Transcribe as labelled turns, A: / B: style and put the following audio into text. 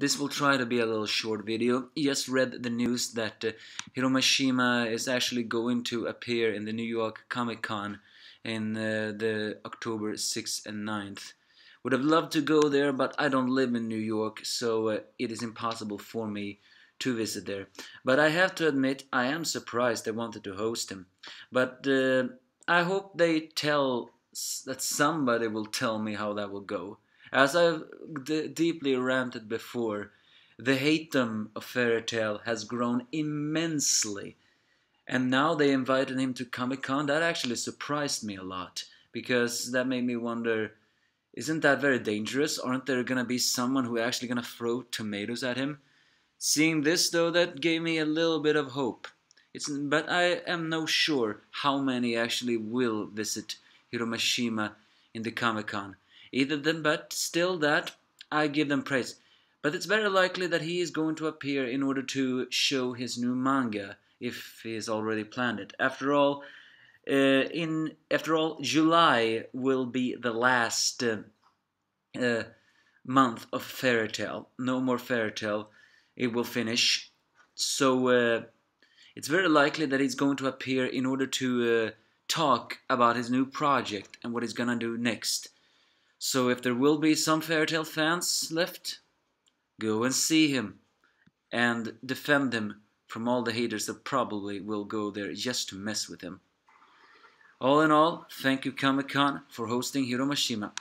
A: This will try to be a little short video. Just read the news that uh, Hiromashima is actually going to appear in the New York Comic Con in uh, the October 6th and 9th. Would have loved to go there, but I don't live in New York, so uh, it is impossible for me to visit there. But I have to admit, I am surprised they wanted to host him. But uh, I hope they tell that somebody will tell me how that will go. As I've d- deeply ranted before, the hatem of fairy tale has grown immensely. And now they invited him to Comic Con. That actually surprised me a lot because that made me wonder isn't that very dangerous? Aren't there gonna be someone who actually gonna throw tomatoes at him? Seeing this though, that gave me a little bit of hope. It's, but I am no sure how many actually will visit Hiromashima in the Comic Con either them, but still that I give them praise. But it's very likely that he is going to appear in order to show his new manga, if he has already planned it. After all, uh, in after all, July will be the last uh, uh, month of Fairy Tale. No more Fairy Tale. It will finish. So uh, it's very likely that he's going to appear in order to uh, talk about his new project and what he's gonna do next. So if there will be some fairy tale fans left, go and see him and defend him from all the haters that probably will go there just to mess with him. All in all, thank you Comic Con for hosting Hiromashima.